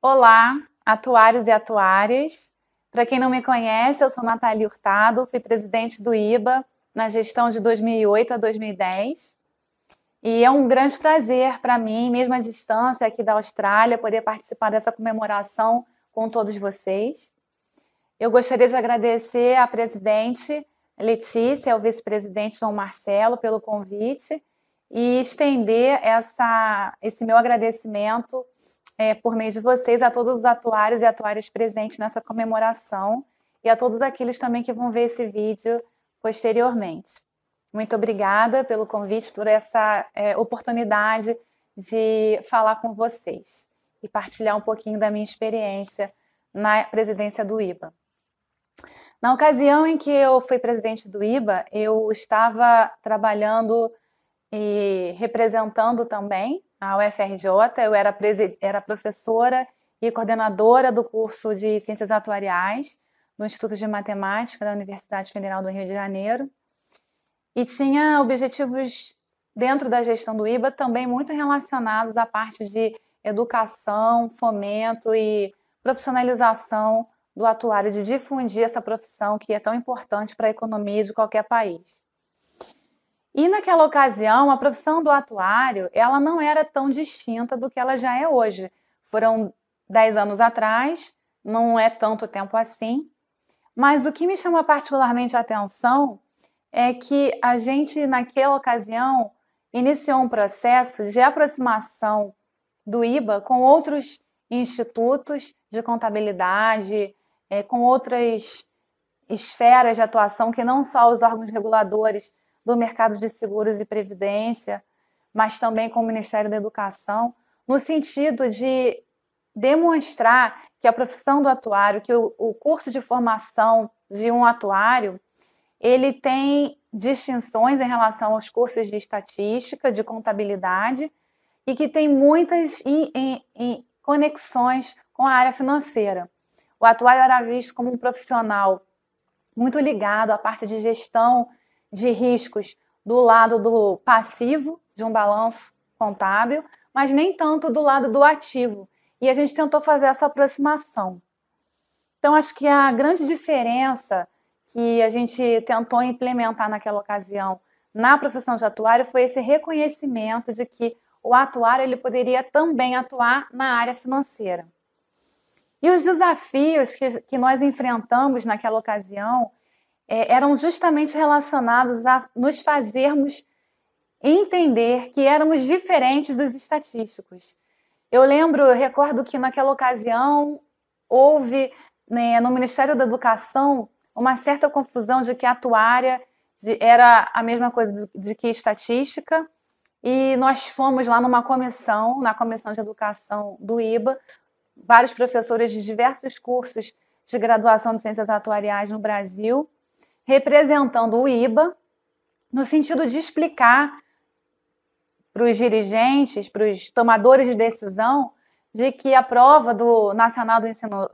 Olá, atuários e atuárias. Para quem não me conhece, eu sou Nathalie Hurtado, fui presidente do IBA na gestão de 2008 a 2010. E é um grande prazer para mim, mesmo à distância aqui da Austrália, poder participar dessa comemoração com todos vocês. Eu gostaria de agradecer à presidente Letícia, ao vice-presidente João Marcelo pelo convite e estender essa, esse meu agradecimento é, por meio de vocês, a todos os atuários e atuárias presentes nessa comemoração e a todos aqueles também que vão ver esse vídeo posteriormente. Muito obrigada pelo convite, por essa é, oportunidade de falar com vocês e partilhar um pouquinho da minha experiência na presidência do IBA. Na ocasião em que eu fui presidente do IBA, eu estava trabalhando e representando também na UFRJ, eu era, era professora e coordenadora do curso de Ciências Atuariais no Instituto de Matemática da Universidade Federal do Rio de Janeiro e tinha objetivos dentro da gestão do IBA também muito relacionados à parte de educação, fomento e profissionalização do atuário, de difundir essa profissão que é tão importante para a economia de qualquer país. E naquela ocasião, a profissão do atuário, ela não era tão distinta do que ela já é hoje. Foram 10 anos atrás, não é tanto tempo assim. Mas o que me chama particularmente a atenção é que a gente, naquela ocasião, iniciou um processo de aproximação do IBA com outros institutos de contabilidade, eh, com outras esferas de atuação que não só os órgãos reguladores, do mercado de seguros e previdência, mas também com o Ministério da Educação, no sentido de demonstrar que a profissão do atuário, que o, o curso de formação de um atuário, ele tem distinções em relação aos cursos de estatística, de contabilidade, e que tem muitas in, in, in conexões com a área financeira. O atuário era visto como um profissional muito ligado à parte de gestão de riscos do lado do passivo de um balanço contábil, mas nem tanto do lado do ativo. E a gente tentou fazer essa aproximação. Então, acho que a grande diferença que a gente tentou implementar naquela ocasião na profissão de atuário foi esse reconhecimento de que o atuário ele poderia também atuar na área financeira. E os desafios que, que nós enfrentamos naquela ocasião é, eram justamente relacionados a nos fazermos entender que éramos diferentes dos estatísticos. Eu lembro, eu recordo que naquela ocasião houve né, no Ministério da Educação uma certa confusão de que atuária de, era a mesma coisa de, de que estatística, e nós fomos lá numa comissão, na Comissão de Educação do IBA, vários professores de diversos cursos de graduação de ciências atuariais no Brasil, representando o IBA, no sentido de explicar para os dirigentes, para os tomadores de decisão, de que a prova do Nacional do Ensino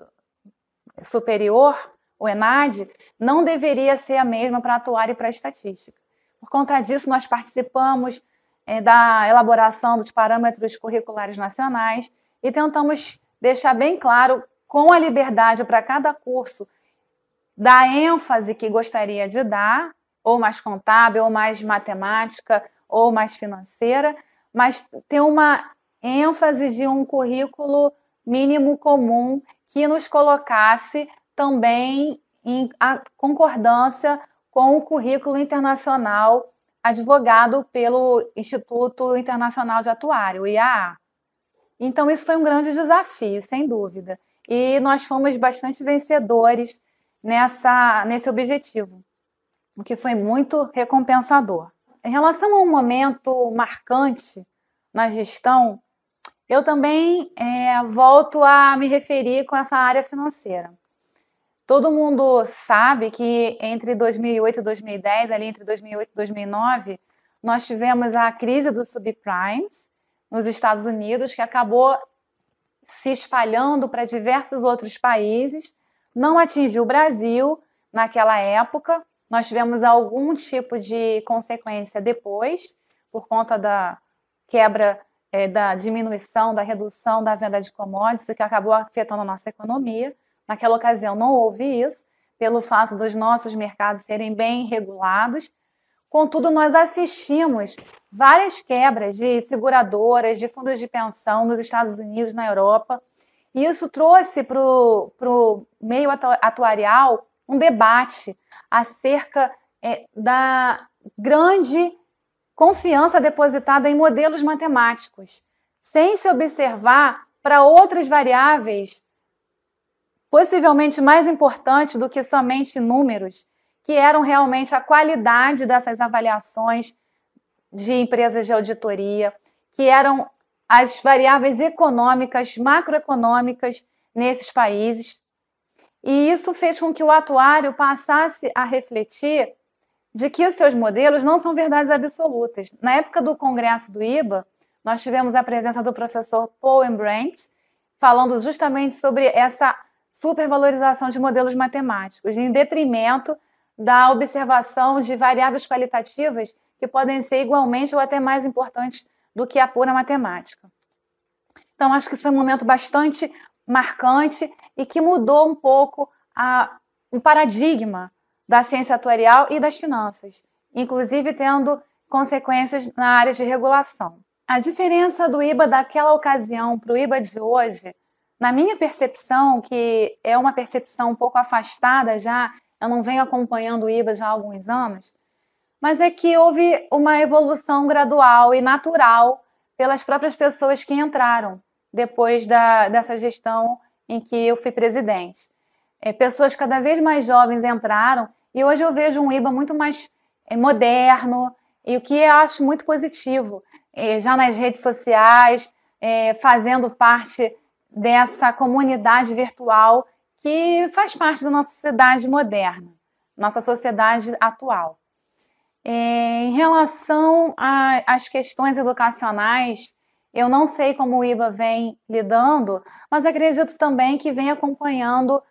Superior, o ENAD, não deveria ser a mesma para atuar e para estatística. Por conta disso, nós participamos é, da elaboração dos parâmetros curriculares nacionais e tentamos deixar bem claro, com a liberdade para cada curso da ênfase que gostaria de dar, ou mais contábil, ou mais matemática, ou mais financeira, mas ter uma ênfase de um currículo mínimo comum que nos colocasse também em concordância com o currículo internacional advogado pelo Instituto Internacional de Atuário, o IAA. Então, isso foi um grande desafio, sem dúvida. E nós fomos bastante vencedores nessa, nesse objetivo, o que foi muito recompensador. Em relação a um momento marcante na gestão, eu também é, volto a me referir com essa área financeira. Todo mundo sabe que entre 2008 e 2010, ali entre 2008 e 2009, nós tivemos a crise dos subprimes nos Estados Unidos, que acabou se espalhando para diversos outros países não atingiu o Brasil naquela época. Nós tivemos algum tipo de consequência depois, por conta da quebra, é, da diminuição, da redução da venda de commodities, que acabou afetando a nossa economia. Naquela ocasião não houve isso, pelo fato dos nossos mercados serem bem regulados. Contudo, nós assistimos várias quebras de seguradoras, de fundos de pensão nos Estados Unidos, na Europa, e isso trouxe para o meio atuarial um debate acerca é, da grande confiança depositada em modelos matemáticos, sem se observar para outras variáveis possivelmente mais importantes do que somente números, que eram realmente a qualidade dessas avaliações de empresas de auditoria, que eram as variáveis econômicas, macroeconômicas nesses países. E isso fez com que o atuário passasse a refletir de que os seus modelos não são verdades absolutas. Na época do congresso do IBA, nós tivemos a presença do professor Paul Brandt, falando justamente sobre essa supervalorização de modelos matemáticos, em detrimento da observação de variáveis qualitativas que podem ser igualmente ou até mais importantes do que a pura matemática. Então, acho que isso foi um momento bastante marcante e que mudou um pouco a, o paradigma da ciência atuarial e das finanças, inclusive tendo consequências na área de regulação. A diferença do IBA daquela ocasião para o IBA de hoje, na minha percepção, que é uma percepção um pouco afastada já, eu não venho acompanhando o IBA já há alguns anos, mas é que houve uma evolução gradual e natural pelas próprias pessoas que entraram depois da, dessa gestão em que eu fui presidente. É, pessoas cada vez mais jovens entraram e hoje eu vejo um IBA muito mais é, moderno e o que eu acho muito positivo, é, já nas redes sociais, é, fazendo parte dessa comunidade virtual que faz parte da nossa sociedade moderna, nossa sociedade atual. É, em relação às questões educacionais, eu não sei como o IBA vem lidando, mas acredito também que vem acompanhando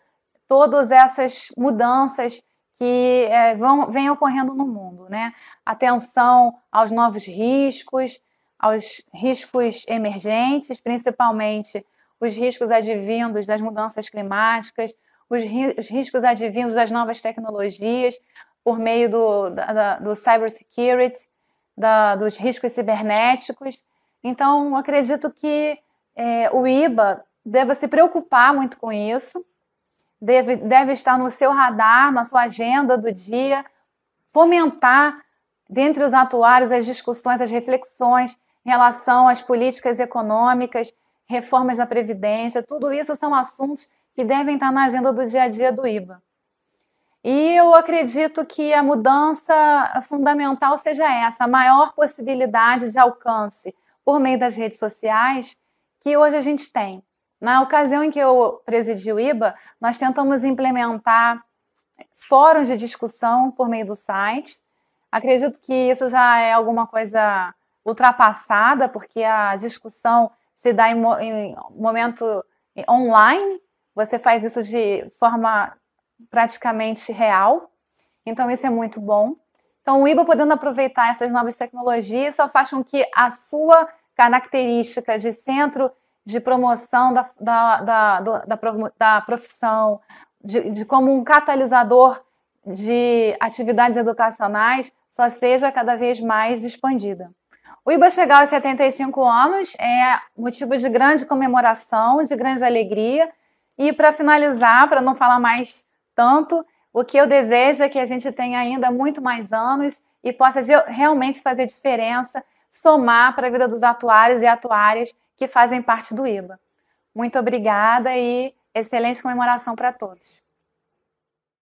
todas essas mudanças que é, vão, vêm ocorrendo no mundo. Né? Atenção aos novos riscos, aos riscos emergentes, principalmente os riscos advindos das mudanças climáticas, os, ri, os riscos advindos das novas tecnologias, por meio do, da, do cybersecurity, da, dos riscos cibernéticos. Então, acredito que é, o IBA deve se preocupar muito com isso, deve, deve estar no seu radar, na sua agenda do dia, fomentar, dentre os atuários, as discussões, as reflexões em relação às políticas econômicas, reformas da Previdência, tudo isso são assuntos que devem estar na agenda do dia a dia do IBA. E eu acredito que a mudança fundamental seja essa, a maior possibilidade de alcance por meio das redes sociais que hoje a gente tem. Na ocasião em que eu presidi o IBA, nós tentamos implementar fóruns de discussão por meio do site. Acredito que isso já é alguma coisa ultrapassada, porque a discussão se dá em, em momento online, você faz isso de forma praticamente real. Então, isso é muito bom. Então, o IBA podendo aproveitar essas novas tecnologias só faz com que a sua característica de centro de promoção da, da, da, da, profissão, de, de como um catalisador de atividades educacionais, só seja cada vez mais expandida. O IBA chegar aos 75 anos é motivo de grande comemoração, de grande alegria. E para finalizar, para não falar mais tanto o que eu desejo é que a gente tenha ainda muito mais anos e possa realmente fazer diferença, somar para a vida dos atuários e atuárias que fazem parte do IBA. Muito obrigada e excelente comemoração para todos.